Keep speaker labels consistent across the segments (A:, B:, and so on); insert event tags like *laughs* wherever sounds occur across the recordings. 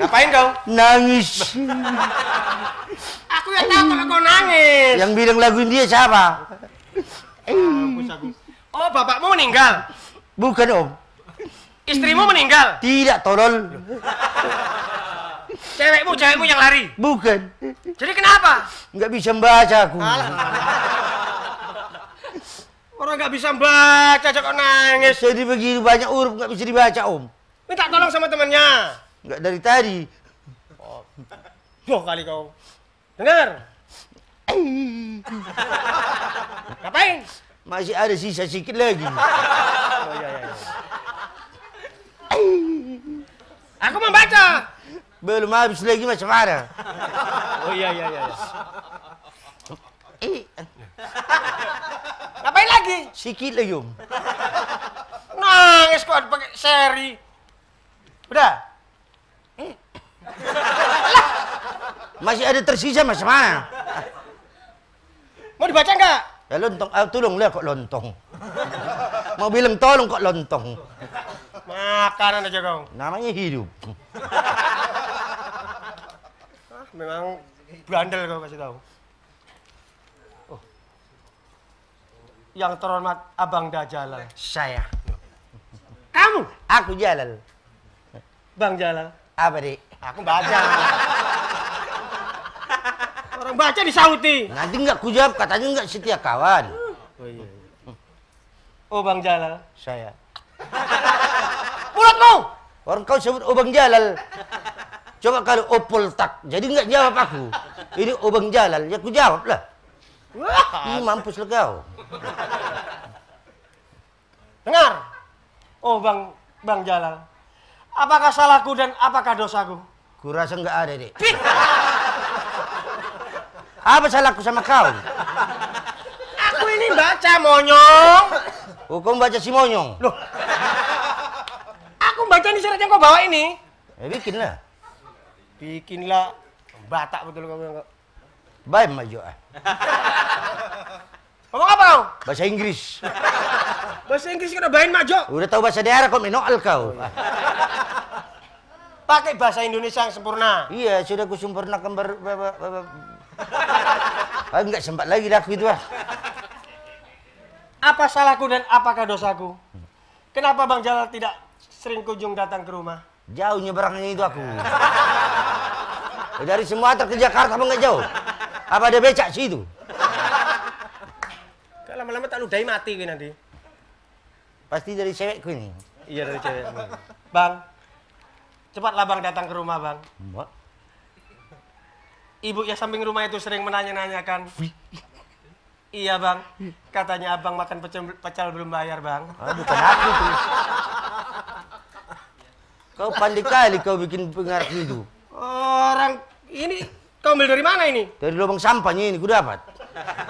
A: Ngapain kau? Nangis. aku yang tahu kalau kau nangis. Yang bilang lagu dia siapa? Oh, bapakmu meninggal? Bukan, Om. Istrimu meninggal? Tidak, tolol. Cewekmu, cewekmu yang lari? Bukan. Jadi kenapa? Enggak bisa membaca aku. Orang nggak bisa baca kok nangis. Jadi begitu banyak huruf nggak bisa dibaca, Om. Minta tolong sama temannya. Enggak dari tadi. Oh. kali kau. Dengar. Ngapain? Masih ada sisa sedikit lagi. Oh, iya, iya. iya. Aku membaca. Belum habis lagi macam mana? Oh iya iya iya. Eh. Ngapain lagi? Sikit lagi, Om. Nangis kok pakai seri. Udah. Eh. Masih ada tersisa mas mana? Mau dibaca enggak? Ya lontong, ah, tolong lihat kok lontong. Mau bilang tolong kok lontong. Makanan aja kau. Namanya hidup. ah, memang bandel kau kasih tahu. Oh. Yang terhormat Abang Dajalal. Saya. Kamu? Aku Jalal. Bang Jala. Apa, Dik? Aku baca. Orang baca di Saudi. Nanti nggak kujawab, katanya enggak setia kawan. Oh, iya. iya. Oh, Bang Jala. Saya. Mulutmu! Orang kau sebut Oh Bang Jalal. Coba kalau opol tak, jadi enggak jawab aku. Ini Obeng Jalal, ya aku jawab lah. Wah. Ini mampus lah kau. Dengar. Oh Bang Bang Jalal. Apakah salahku dan apakah dosaku? Kurasa nggak ada, Dek. *laughs* Apa salahku sama kau? Aku ini baca monyong. Hukum baca si monyong. Loh. Aku baca ini surat yang kau bawa ini. Ya bikinlah. Bikinlah batak betul kamu. Baik maju ah. Ngomong apa kau? Bahasa Inggris. bahasa Inggris kena bain maju. Udah tahu bahasa daerah kok menoal kau pakai bahasa Indonesia yang sempurna. Iya, sudah ku sempurna kembar *laughs* ah, enggak sempat lagi dah aku itu Apa salahku dan apakah dosaku? Kenapa Bang Jalal tidak sering kunjung datang ke rumah? Jauh nyeberangnya itu aku. Dari semua ke Jakarta apa enggak jauh? Apa ada becak itu? Kalau lama-lama tak ludahi mati gue nanti. Pasti dari cewekku ini. Iya dari cewekmu. Bang, Cepatlah bang datang ke rumah bang. Mbak. Ibu ya samping rumah itu sering menanya-nanyakan. iya bang, katanya abang makan pecel, pecel belum bayar bang. bukan aku tuh. kau pandai kali kau bikin pengaruh itu. Orang ini kau ambil dari mana ini? Dari lubang sampahnya ini ku dapat.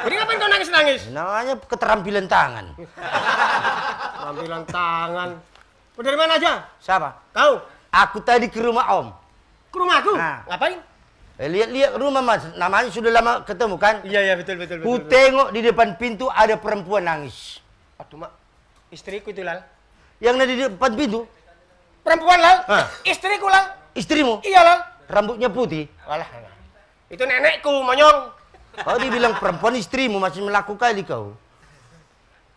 A: Jadi ngapain kau nangis-nangis? Namanya keterampilan tangan. Keterampilan tangan. Kau dari mana aja? Siapa? Kau? Aku tadi ke rumah Om. Ke rumahku? Nah. Ngapain? Eh, lihat-lihat rumah mas, namanya sudah lama ketemu kan? Iya iya betul betul. Ku tengok di depan pintu ada perempuan nangis. Aduh mak, istriku itu lal. Yang ada di depan pintu? Perempuan lal. Hah? Istriku lal. Istrimu? Iya lal. Rambutnya putih. Walah. Itu nenekku monyong. Oh dibilang perempuan istrimu masih melakukan di kau.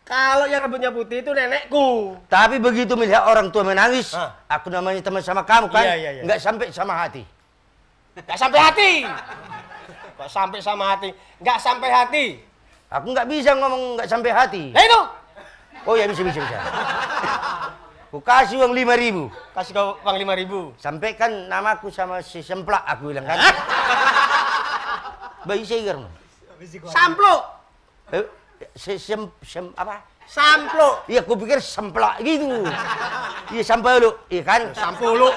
A: Kalau yang rambutnya putih itu nenekku. Tapi begitu melihat orang tua menangis, Hah? aku namanya teman sama kamu kan, iya, iya, iya. nggak sampai sama hati. Nggak sampai hati. Nggak sampai sama hati. Nggak sampai hati. Aku nggak bisa ngomong nggak sampai hati. Nah itu. Oh ya bisa bisa bisa. Aku kasih uang lima ribu. Kasih kau uang lima ribu. Sampaikan namaku sama si semplak aku bilang kan. *laughs* Bayi saya Samplok. Eh? sem, sem apa? Samplo. Iya, gue pikir semplak gitu. *laughs* Iya, samplo. Iya kan? Samplo.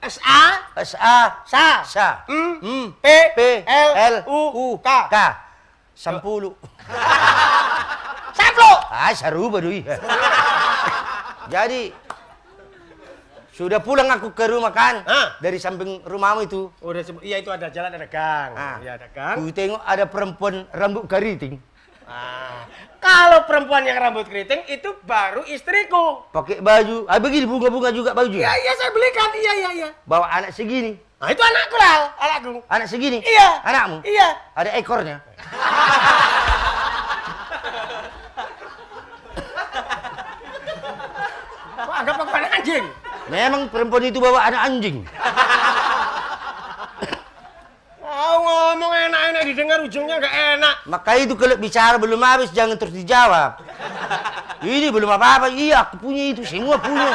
A: S A S A sa sa M M hmm. P P L L U U K K sampulu *laughs* ah seru badui *laughs* jadi sudah pulang aku ke rumah kan ah. dari samping rumahmu itu udah iya itu ada jalan ada gang ah. ya ada gang ku tengok ada perempuan rambut keriting Ah, kalau perempuan yang rambut keriting itu baru istriku. Pakai baju. Ah begini bunga-bunga juga baju. Ya iya saya belikan. Iya iya iya. Bawa anak segini. Nah itu anakku lah, anakku. Anak segini. Iya. Anakmu. Iya. Ada ekornya. Kok anggap perempuan anjing? Memang perempuan itu bawa anak anjing ngomong enak-enak didengar ujungnya nggak enak. maka itu kalau bicara belum habis jangan terus dijawab. Ini belum apa-apa. Iya, aku punya itu. Semua punya.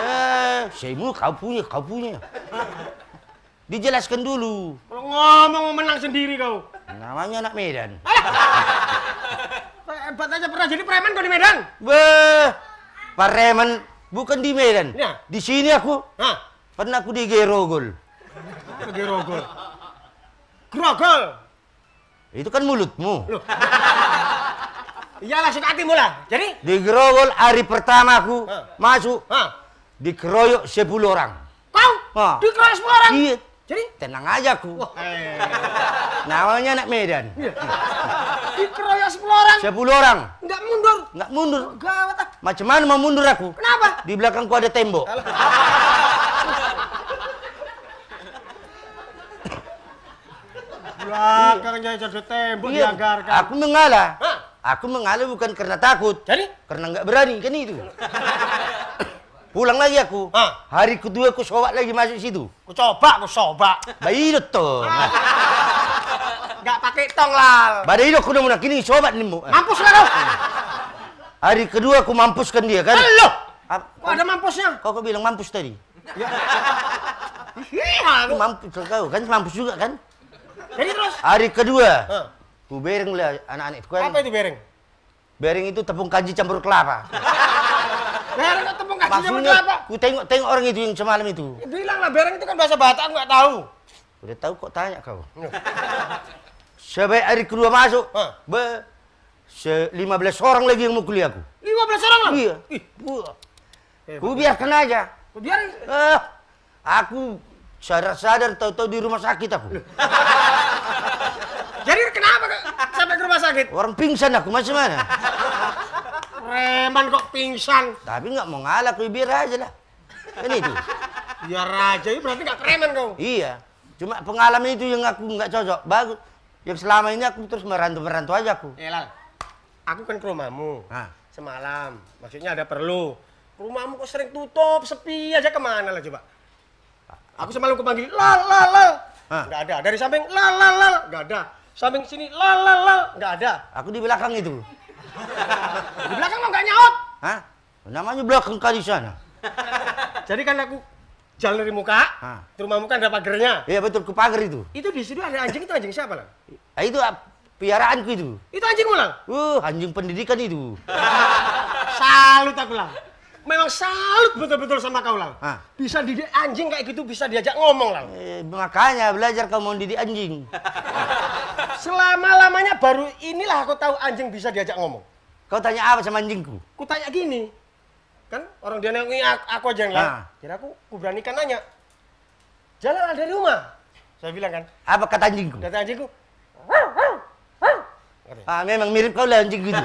A: Eh, semua kau punya, kau punya. Dijelaskan dulu. Kalau ngomong menang sendiri kau. Namanya anak Medan. Hebat aja pernah jadi preman kau di Medan. Beh, preman bukan di Medan. Ya. Di sini aku. Hah? Pernah aku di Gerogol. Gerogol grogol. Itu kan mulutmu. Loh. *laughs* Iyalah hati mula. Jadi di Grogol hari pertamaku ha. masuk. Ha. Dikeroyok 10 orang. Kau? Ha. Dikeroyok 10 orang? Iya. Jadi tenang aja aku. Wah. Eh. Namanya anak Medan. Iya. Dikeroyok 10 orang. 10 orang. Enggak mundur. Enggak mundur. gawat. Macam mana mau mundur aku? Kenapa? Di belakangku ada tembok. *laughs*
B: belakang
A: iya. jadi tembok iya. dianggarkan. Aku mengalah. Hah? Aku mengalah bukan karena takut. Jadi? Karena nggak berani kan itu. *laughs* Pulang lagi aku. Hah? Hari kedua aku coba lagi masuk situ. Aku coba, aku Bayi tuh. *laughs* Nggak pakai tong lal. itu aku udah menang kini sobat nih Mampus lah kau. Hmm. Hari kedua aku mampuskan dia kan. Halo. Kok ada mampusnya? Kok kau bilang mampus tadi? *laughs* Ya. mampus kau kan mampus juga kan? Jadi terus? Hari kedua. Huh? Bu bereng lah anak-anak itu kan. Apa itu bereng? Bereng itu tepung kaji campur kelapa. *laughs* bereng itu tepung kaji campur kelapa. Ku tengok tengok orang itu yang semalam itu. bilang lah bereng itu kan bahasa Batak nggak tahu. Udah tahu kok tanya kau. Iya. Sebaik hari kedua masuk, huh? be, se 15 orang lagi yang mau kuliah aku. 15 orang lah? Iya. Ih, bu. Eh, biarkan aja. Ku biarin? Uh, aku sadar-sadar tahu-tahu di rumah sakit aku. *laughs* Jadi kenapa sampai ke rumah sakit? Orang pingsan aku masih mana? Reman kok pingsan? Tapi nggak mau ngalah, aku biar aja lah. Ini tuh. Ya raja, itu berarti nggak kremen kau. Iya. Cuma pengalaman itu yang aku nggak cocok. Bagus. Yang selama ini aku terus merantau-merantau aja aku. Elal, eh, aku kan ke rumahmu. Hah? Semalam. Maksudnya ada perlu. Rumahmu kok sering tutup, sepi aja kemana lah coba? Aku semalam kepanggil lal lal lal. Enggak ada. Dari samping lal lal lal enggak ada. Samping sini lal lal lal enggak ada. Aku di belakang itu. *laughs* di belakang enggak nyaut. Hah? Namanya belakang kali sana. *laughs* Jadi kan aku jalan dari muka, ke rumahmu kan ada pagernya. Iya betul, ke pagar itu. Itu di situ ada anjing itu anjing siapa lah? Eh, nah, itu ah, piaraanku itu. Itu anjing lah. Uh, anjing pendidikan itu. *laughs* Salut aku lah memang salut betul-betul sama kau lang. Hah? Bisa didik anjing kayak gitu bisa diajak ngomong lang. Eh, makanya belajar kau mau didik anjing. *laughs* Selama lamanya baru inilah aku tahu anjing bisa diajak ngomong. Kau tanya apa sama anjingku? Ku tanya gini, kan orang dia nengi aku aja yang lah. Jadi aku, aku kan nanya, jalan ada di rumah. Saya bilang kan. Apa kata anjingku? Kata anjingku. Ah, memang mirip kau lah anjing gitu. *laughs*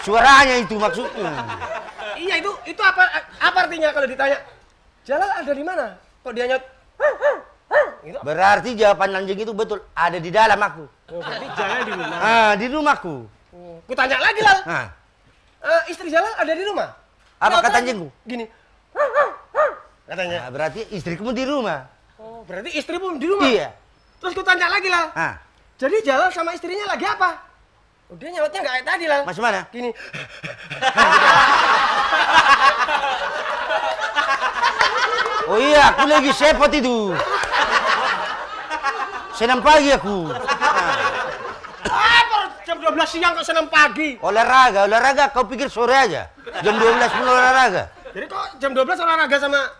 A: Suaranya itu maksudnya. iya itu itu apa apa artinya kalau ditanya Jalal ada di mana? Kok dia nyot? Gitu. Berarti jawaban anjing itu betul ada di dalam aku. Oh, berarti Jalal di rumah. Ah, di rumahku. Oh. tanya lagi lal. Ah. Eh, istri Jalal ada di rumah. Apa kata anjingku? Gini. Katanya. Ah, berarti istri kamu di rumah. Oh, berarti istrimu di rumah. Iya. Terus ku tanya lagi lah. Ah. Jadi Jalal sama istrinya lagi apa? Oh, dia nyautnya nggak kayak tadi lah. Mas mana? Gini. *laughs* oh iya, aku lagi sepot itu. Senam pagi aku. Apa jam 12 siang kok senam pagi? Olahraga, olahraga kau pikir sore aja. Jam 12 pun olahraga. Jadi kok jam 12 olahraga sama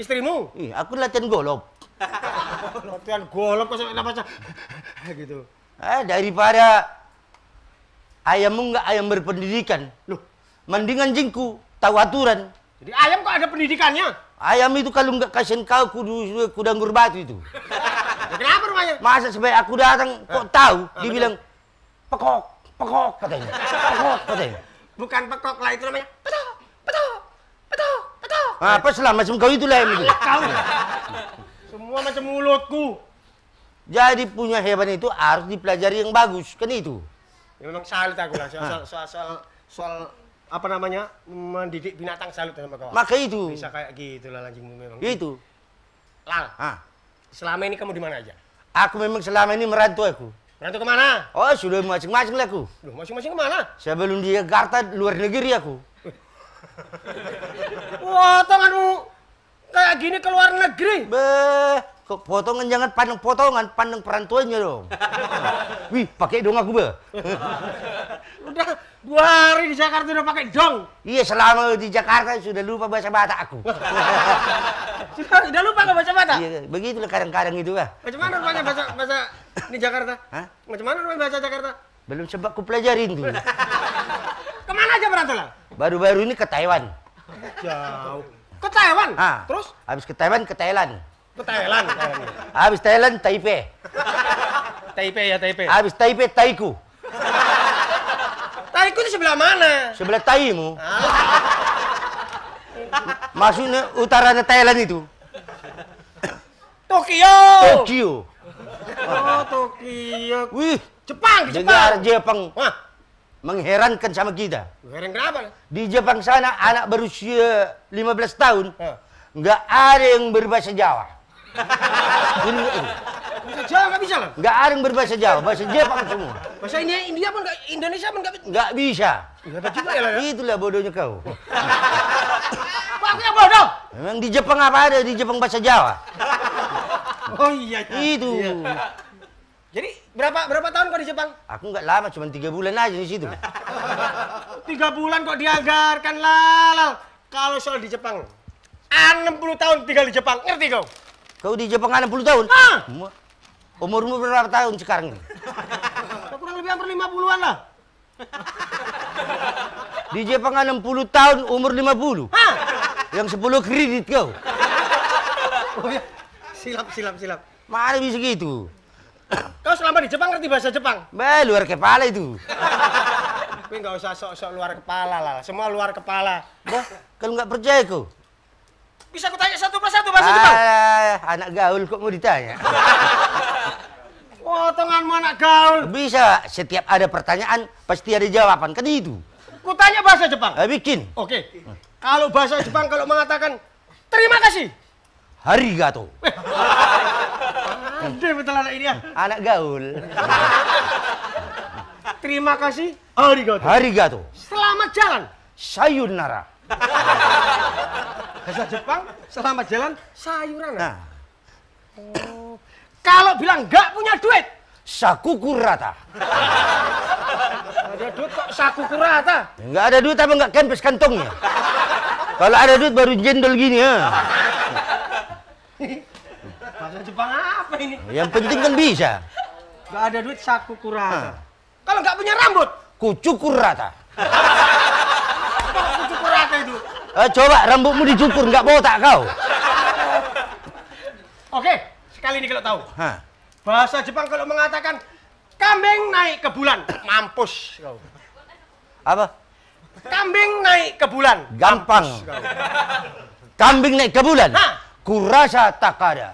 A: istrimu? Ih, iya, aku latihan golop. latihan golop kok sampai napasnya? *laughs* gitu. Eh daripada ayammu nggak ayam berpendidikan. Loh, mendingan jengku tahu aturan. Jadi ayam kok ada pendidikannya? Ayam itu kalau nggak kasihan kau kudu kuda batu itu. *laughs* ya, kenapa rumahnya? Masa sampai aku datang kok eh. tahu? Ah, dibilang dia pekok, pekok katanya. Pekok katanya. Bukan pekok lah itu namanya. Betul betul betul betul. Ah, apa salah macam kau itu lah yang itu. Kau. Semua macam mulutku. Jadi punya hewan itu harus dipelajari yang bagus, kan itu ya memang salut aku lah soal, ah. soal, soal, soal apa namanya mendidik binatang salut sama kau Maka itu. Bisa kayak gitu lah anjingmu memang. Itu. Gitu. Lal. Ah. Selama ini kamu di mana aja? Aku memang selama ini merantau aku. Merantau kemana? Oh sudah masing-masing lah aku. Duh, masing-masing kemana? saya belum di Jakarta luar negeri aku. Wah tanganmu kayak gini keluar negeri. Beh. Kok potongan jangan pandang potongan, pandang perantuannya dong. *laughs* Wih, pakai dong aku, Be. udah dua hari di Jakarta udah pakai dong. Iya, selama di Jakarta sudah lupa bahasa Batak aku. *laughs* sudah, sudah lupa nggak bahasa Batak? Iya, begitulah kadang-kadang itu, Bah. Macam mana rupanya bahasa bahasa di Jakarta? Hah? Macam mana rupanya bahasa Jakarta? Belum sempat ku pelajarin tuh. *laughs* Kemana aja berantau lah? Baru-baru ini ke Taiwan. Jauh. Ke Taiwan? Ha. Ah, Terus? Habis ke Taiwan, ke Thailand ke Thailand. Habis Thailand Taipei. Taipei ya Taipei. Habis Taipei Taiku. Taiku itu sebelah mana? Sebelah Taimu. *laughs* Maksudnya utaranya Thailand itu. Tokyo. Tokyo. Oh, Tokyo. Wih, Jepang, Jepang. Negara Jepang. Wah, mengherankan sama kita. Heran kenapa? Di Jepang sana anak berusia 15 tahun nggak ada yang berbahasa Jawa ini, ini. Bisa Jawa nggak bisa lah. Nggak ada yang berbahasa Jawa, bahasa Jepang semua. Bahasa India, India pun nggak, Indonesia pun nggak Nggak bisa. Nggak juga ya lah. Ya. Itulah bodohnya kau. Maksudnya bodoh. Memang di Jepang apa ada di Jepang bahasa Jawa?
B: Oh iya. iya. Itu. Iya.
A: Jadi berapa berapa tahun kau di Jepang? Aku nggak lama, cuma tiga bulan aja di situ. tiga bulan kok diagarkan lalang. Kalau soal di Jepang, 60 tahun tinggal di Jepang, ngerti kau? Kau di Jepang puluh tahun? Ah. Umurmu berapa tahun sekarang? Kurang lebih hampir lima puluhan lah. Di Jepang enam puluh tahun, umur 50. Ah. Yang sepuluh kredit kau. Oh, ya. Silap, silap, silap. Mana bisa gitu? Kau selama di Jepang ngerti bahasa Jepang? Bah, luar kepala itu. Tapi nggak usah sok-sok luar kepala lah. Semua luar kepala. Bah, kalau nggak percaya kau, bisa aku tanya satu persatu bahasa Jepang? Ah, ya, ya, ya. anak gaul kok mau ditanya? *laughs* oh, tanganmu anak gaul. Bisa, setiap ada pertanyaan pasti ada jawaban, kan itu. Ku tanya bahasa Jepang. Eh, bikin. Oke. Okay. Kalau bahasa Jepang kalau mengatakan terima kasih. Hari gato. Eh. Ada betul anak ini ya. Anak gaul. terima kasih. Hari gato. Hari gato. Selamat jalan. Sayonara. *laughs* Bahasa Jepang selamat jalan sayuran. Nah. Oh. Kalau bilang nggak punya duit, sakukurata. ada duit kok sakukurata? Nggak ada duit apa nggak kempes kantongnya? Kalau ada duit baru jendol gini ya. Bahasa Jepang apa ini? Yang penting kan bisa. Nggak ada duit sakukurata. Kalau nggak punya rambut, kucukurata. *laughs* itu? Eh, coba rambutmu dicukur, nggak botak kau. Oke, sekali ini kalau tahu. Hah. Bahasa Jepang kalau mengatakan kambing naik ke bulan, mampus kau. Apa? Kambing naik ke bulan. Gampang. kau. Kambing naik ke bulan. Hah? Kurasa ada.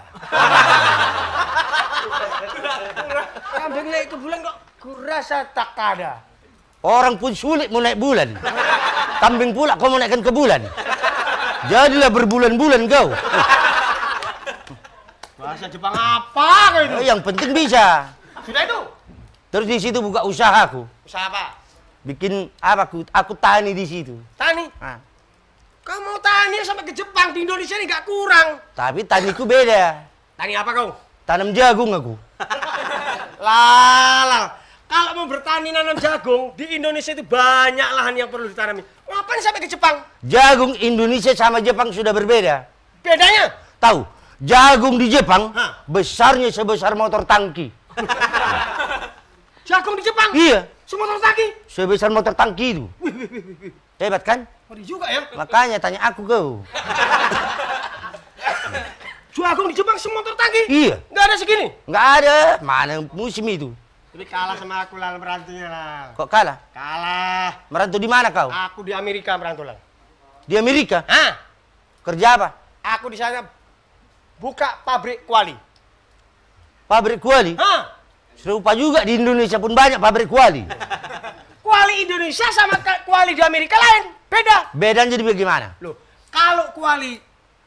A: Kambing naik ke bulan kok kurasa tak ada. Orang pun sulit mau naik bulan. Kambing pula kau mau naikkan ke bulan. Jadilah berbulan-bulan kau. Bahasa Jepang apa kau itu? Eh, yang penting bisa. Sudah itu. Terus di situ buka usahaku. Usaha apa? Bikin apa aku? Aku tani di situ. Tani? Nah. Kau mau tani sampai ke Jepang di Indonesia ini gak kurang. Tapi taniku beda. Tani apa kau? Tanam jagung aku. Lalang. *laughs* Kalau mau bertani nanam jagung, di Indonesia itu banyak lahan yang perlu ditanami. Ngapain sampai ke Jepang? Jagung Indonesia sama Jepang sudah berbeda. Bedanya? Tahu, jagung di Jepang Hah? besarnya sebesar motor tangki. *laughs* jagung di Jepang? Iya. Semotor tangki? Sebesar motor tangki itu. Hebat kan? Mari juga ya. Makanya tanya aku kau. *laughs* Jagung di Jepang semotor tangki? Iya. Gak ada segini? Gak ada. Mana musim itu? Tapi kalah sama aku dalam merantunya lah. Kok kalah? Kalah. Merantu di mana kau? Aku di Amerika merantu lah. Di Amerika? ah Kerja apa? Aku di sana buka pabrik kuali. Pabrik kuali? Hah? Serupa juga di Indonesia pun banyak pabrik kuali. *laughs* kuali Indonesia sama kuali di Amerika lain, beda. Beda jadi bagaimana? Loh, kalau kuali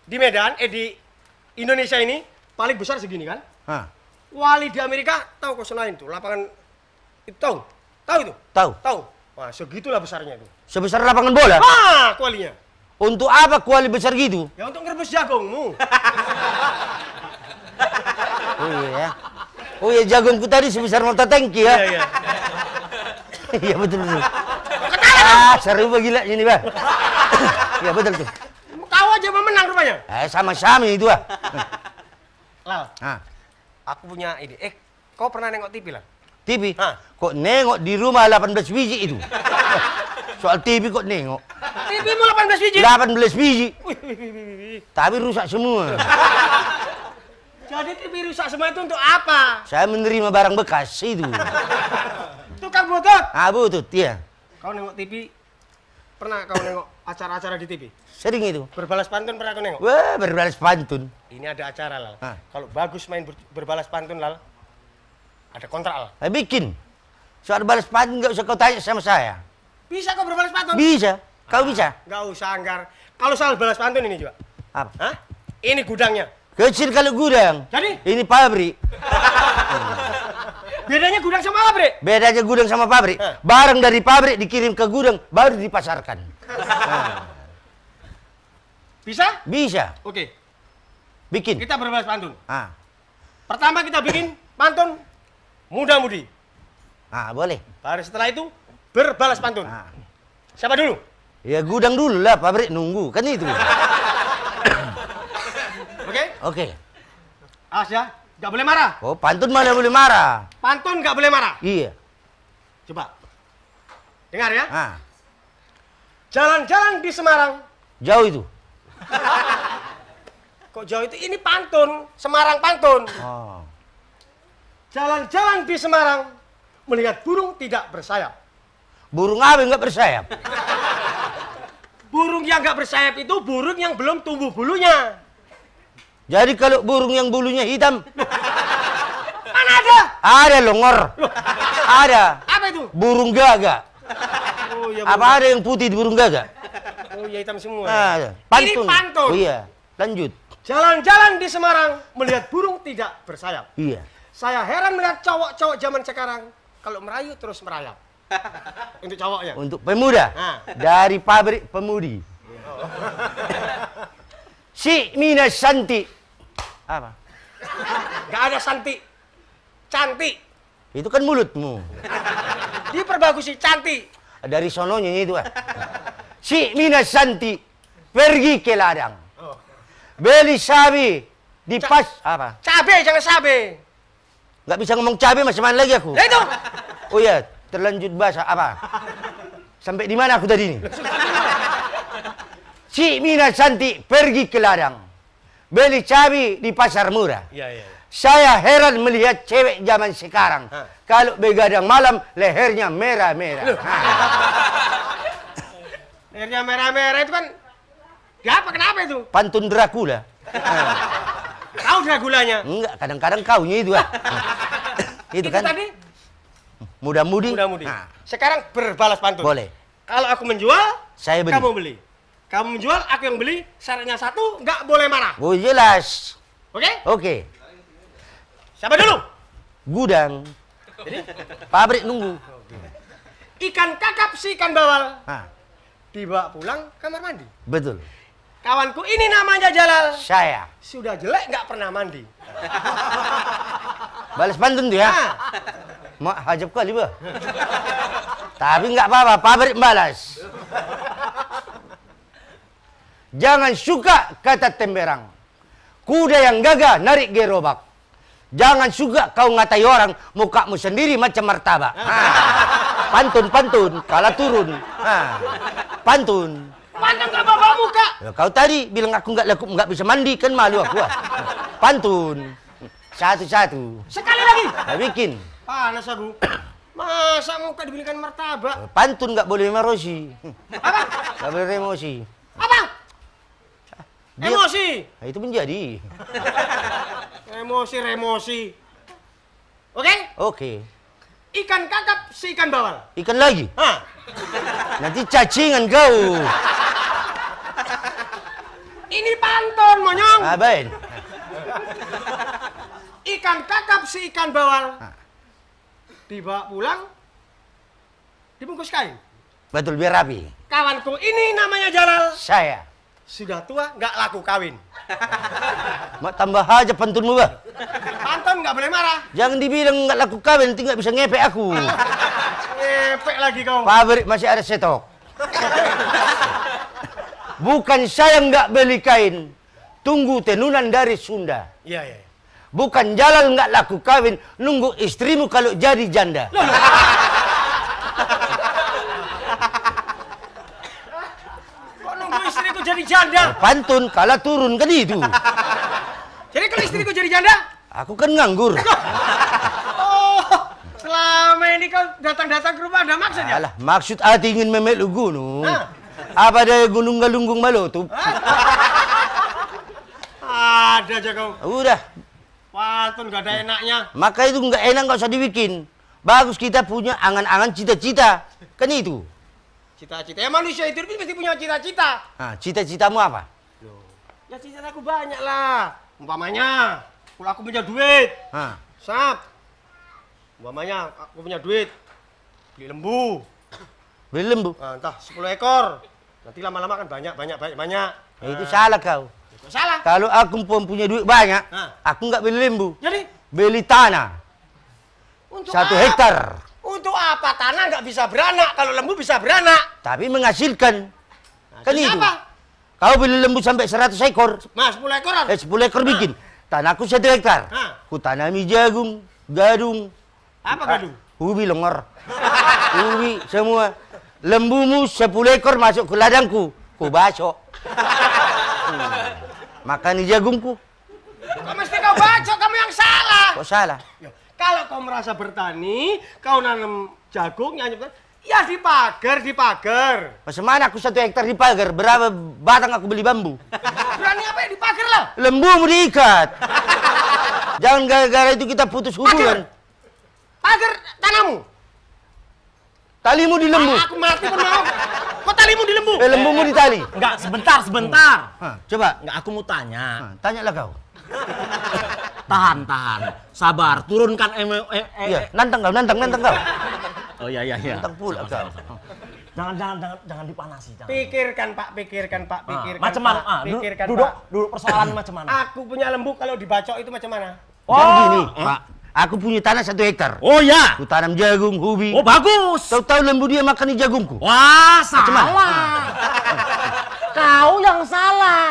A: di Medan, eh di Indonesia ini paling besar segini kan? Hah? Wali di Amerika tahu kok selain itu lapangan itu tahu? Tahu itu? Tahu. Tahu. Wah, segitulah besarnya itu. Sebesar lapangan bola? Ah, kualinya. Untuk apa kuali besar gitu? Ya untuk ngerebus jagungmu. *laughs* oh iya Oh iya jagungku tadi sebesar mata tangki ya. Iya, iya. Iya, *laughs* iya betul betul. Ah, seru begila gila ini, bah. *laughs* Iya betul tuh. Kau aja mau menang rupanya. Eh, sama-sama itu ah. Ah aku punya ini. Eh, kau pernah nengok TV lah? TV? Ha. Kok nengok di rumah 18 biji itu? *laughs* Soal TV kok nengok. TV mau 18 biji? 18 biji. Tapi rusak semua. *laughs* Jadi TV rusak semua itu untuk apa? Saya menerima barang bekas itu. *laughs* Tukang butut? Ah, butut, iya. Kau nengok TV, pernah kau nengok acara-acara di TV? Sering itu. Berbalas pantun pernah kau nengok? Wah, berbalas pantun. Ini ada acara, lah. Kalau bagus main ber berbalas pantun, Lal. Ada kontrak, Lal. Eh, bikin. Soal balas pantun nggak usah kau tanya sama saya. Bisa kau berbalas pantun? Bisa. Kau ah, bisa? Nggak usah, Anggar. Kalau soal balas pantun ini juga. Apa? Hah? Ini gudangnya. Kecil kalau gudang. Jadi? Ini pabrik. *laughs* Bedanya gudang sama pabrik? Bedanya gudang sama pabrik. bareng eh. Barang dari pabrik dikirim ke gudang, baru dipasarkan. *laughs* Bisa? Bisa. Oke. Bikin. Kita berbahas pantun. Ah. Pertama kita bikin pantun muda-mudi. Ah, boleh. Baru setelah itu berbalas pantun. Ah. Siapa dulu? Ya gudang dulu lah, pabrik nunggu. Kan itu. *coughs* Oke? Oke. Okay? Okay. Asya, Gak boleh marah. Oh, pantun mana boleh marah? Pantun gak boleh marah. Iya. Coba. Dengar ya. Ah. Jalan-jalan di Semarang. Jauh itu. *laughs* Kok jauh itu? Ini pantun, Semarang pantun. jalan oh. Jalan-jalan di Semarang melihat burung tidak bersayap. Burung apa yang nggak bersayap? *laughs* burung yang gak bersayap itu burung yang belum tumbuh bulunya. Jadi kalau burung yang bulunya hitam. *laughs* Mana ada? Ada longor. Ada. Apa itu? Burung gagak. Oh, ya Apa ada yang putih di burung gagak? Oh ya hitam semua. Nah, ya. Pantun. Ini pantun. Oh, iya. Lanjut. Jalan-jalan di Semarang melihat burung tidak bersayap. Iya. Saya heran melihat cowok-cowok zaman sekarang kalau merayu terus merayap. *laughs* Untuk cowoknya. Untuk pemuda. Nah. Dari pabrik pemudi. Oh. *laughs* Si Mina Santi. Apa? Gak ada Santi. cantik. Itu kan mulutmu. *laughs* si cantik. Dari sononya itu ah. Si Mina Santi pergi ke ladang. Oh. Beli sabi di pas apa? Cabe jangan sabe. Gak bisa ngomong cabe masih mana lagi aku. itu. Oh iya, terlanjut bahasa apa? *laughs* Sampai di mana aku tadi ini? *laughs* Cik Mina cantik pergi ke ladang. Beli cabai di pasar murah. Ya, ya, ya. Saya heran melihat cewek zaman sekarang. Ha. Kalau begadang malam, lehernya merah-merah. *laughs* lehernya merah-merah itu kan... Ya apa, kenapa itu? Pantun Dracula. Kau Draculanya? Enggak, kadang-kadang kaunya itu. Ah. *laughs* itu, kan. tadi? Mudah-mudi. Mudah-mudi. Sekarang berbalas pantun. Boleh. Kalau aku menjual, saya beli. kamu beli. Kamu jual, aku yang beli. Syaratnya satu, nggak boleh marah. Oh jelas. Oke? Okay? Oke. Okay. Siapa dulu? Gudang. Jadi? Pabrik nunggu. Ikan kakap si ikan bawal. Hah. Dibawa pulang kamar mandi. Betul. Kawanku ini namanya Jalal. Saya. Sudah jelek nggak pernah mandi. *laughs* Balas pantun tuh ya. Nah. Mak hajab kali bah. Tapi nggak apa-apa, pabrik balas. Jangan suka kata temberang. Kuda yang gagah narik gerobak. Jangan suka kau ngatai orang mukamu sendiri macam martabak. Pantun-pantun, kalah turun. Ah. Ha. Pantun. Pantun ah. ke bawa muka. Ya, kau tadi bilang aku nggak laku, nggak bisa mandi kan malu aku. Ah. Pantun. Satu-satu. Sekali lagi. Nggak bikin. Panas aduh. *coughs* Masa muka dibelikan martabak? Pantun nggak boleh emosi. Apa? Gak boleh emosi. Apa? Dia, emosi. Nah, itu menjadi. emosi, emosi, Oke? Okay? Oke. Okay. Ikan kakap si ikan bawal. Ikan lagi? Hah? Nanti cacingan kau. Ini pantun, monyong. Abain. Ah, ikan kakap si ikan bawal. Tiba Dibawa pulang, dibungkus kain. Betul, biar rapi. Kawanku ini namanya Jalal. Saya sudah tua nggak laku kawin. *laughs* Mak tambah aja pantunmu bah. Pantun nggak boleh marah. Jangan dibilang nggak laku kawin, nanti nggak bisa ngepek aku. *laughs* ngepek lagi kau. Pabrik masih ada setok. *laughs* Bukan saya nggak beli kain, tunggu tenunan dari Sunda. Iya iya. iya. Bukan jalan nggak laku kawin, nunggu istrimu kalau jadi janda. loh. janda. Oh, pantun kalah turun kan itu. *laughs* jadi kalau istriku jadi janda? Aku kan nganggur. *laughs* oh, selama ini kau datang-datang ke rumah ada maksudnya? Alah, maksud hati ingin memeluk gunung. Apa ada gunung-galunggung malu tuh? *laughs* ada aja kau. Udah. Pantun gak ada enaknya. Maka itu nggak enak enggak usah dibikin. Bagus kita punya angan-angan cita-cita. Kan itu. Cita-cita. Ya manusia itu pasti punya cita-cita. Ah, cita-citamu apa? Loh. Ya cita aku banyak lah. Umpamanya, kalau aku punya duit. Ah. Sap. Umpamanya aku punya duit. Beli lembu. Beli lembu? Nah, entah 10 ekor. Nanti lama-lama kan banyak, banyak, banyak, banyak. Nah, itu salah kau. Itu ya, salah. Kalau aku pun punya duit banyak, ah. aku nggak beli lembu. Jadi? Beli tanah. Untuk satu hektar untuk apa? Tanah nggak bisa beranak. Kalau lembu bisa beranak. Tapi menghasilkan. Nah, kan itu. Kau beli lembu sampai 100 ekor. Mas, 10 ekor? Eh, 10 ekor ha. Ah. bikin. Tanahku satu hektar. Ah. Ku tanami jagung, gadung. Apa ah, gadung? ubi lengor. *laughs* ubi semua. Lembumu 10 ekor masuk ke ladangku. Ku bacok. *laughs* hmm. Makan jagungku. Kok mesti kau bacok? Kamu yang salah. Kok salah? Ya. Kalau kau merasa bertani, kau nanam jagung, nyanyi Ya di pagar, di pagar. mana aku satu hektar di pagar? Berapa batang aku beli bambu? Berani apa ya di pagar lah? Lembu mau diikat. Jangan gara-gara itu kita putus hubungan. Pagar, pagar tanamu. Talimu di lembu. Ah, aku mati pun mau. Kok talimu di lembu? Eh, lembumu di tali. Enggak, sebentar, sebentar. Hmm. coba. Enggak, aku mau tanya. Hmm, tanyalah kau. *laughs* tahan tahan sabar turunkan eh, eh, eh, nanteng kau nanteng nanteng kau oh iya iya iya nanteng pula kau jangan jangan jangan jangan dipanasi jangan. pikirkan pak pikirkan pak ah, pikirkan macam mana ah, pikirkan duduk duduk persoalan macam mana aku punya lembu kalau dibacok itu macam mana oh gini eh? pak Aku punya tanah satu hektar. Oh ya. Ku tanam jagung, ubi. Oh bagus. Tahu-tahu lembu dia makan di jagungku. Wah salah. Ah. Kau yang salah.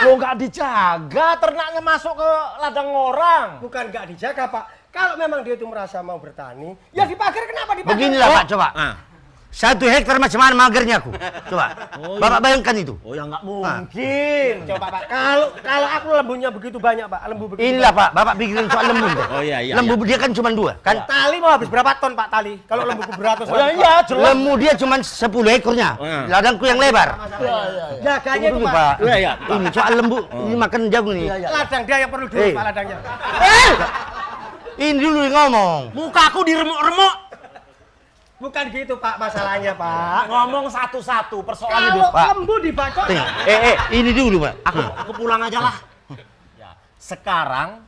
A: Lo nggak dijaga, ternaknya masuk ke ladang orang. Bukan nggak dijaga, Pak. Kalau memang dia itu merasa mau bertani, ya nah. dipakir kenapa dipakir? Beginilah, Pak, coba. Nah satu hektar macam mana magernya aku? Coba. Oh, iya. Bapak bayangkan itu. Oh ya nggak ah. mungkin. Nah. Coba Pak. Kalau kalau aku lembunya begitu banyak Pak, lembu begitu. banyak. Pak, Bapak pikirin soal lembu. *laughs* Oh iya iya. Lembu iya. dia kan cuma dua, kan? Ya. Tali mau habis berapa ton Pak tali? Kalau lembu beratus. Oh iya, iya jelas. Lembu dia cuma sepuluh ekornya. Oh, iya. Ladangku yang lebar. Iya iya. iya. iya Pak. Iya Ini soal lembu, oh. ini makan jagung nih. Iya, iya. Ladang dia yang perlu dulu hey. Eh. Pak ladangnya. Eh! Ini dulu ngomong. Mukaku diremuk-remuk. Bukan gitu Pak masalahnya Pak. Ngomong satu-satu persoalan Kalau Pak. lembu dibacok. Eh, eh, ini dulu Pak. Aku, aku nah. pulang aja lah. Ya. Sekarang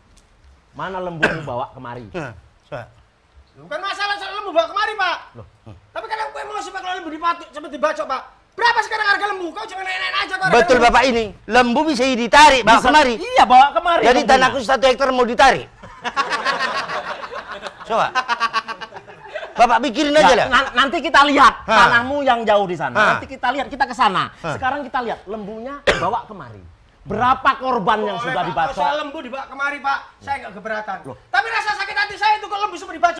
A: mana lembu bawa kemari? Nah, Bukan masalah soal lembu bawa kemari Pak. Loh. Tapi kadang gue emosi Pak kalau lembu dipatuk sampai dibacok Pak. Berapa sekarang harga lembu? Kau jangan nenek-nenek aja Betul lembu. Bapak ini. Lembu bisa ditarik bawa bisa. kemari. Iya bawa kemari. Jadi tanahku satu hektar mau ditarik. *laughs* Coba. Bapak pikirin aja lah. Nanti kita lihat tanahmu yang jauh di sana. Nanti kita lihat, kita ke sana. Sekarang kita lihat lembunya bawa kemari. Berapa korban yang sudah dibaca? Saya kalau lembu dibawa kemari, Pak. Saya nggak keberatan. Tapi rasa sakit hati saya itu kalau lembu semua dibaca.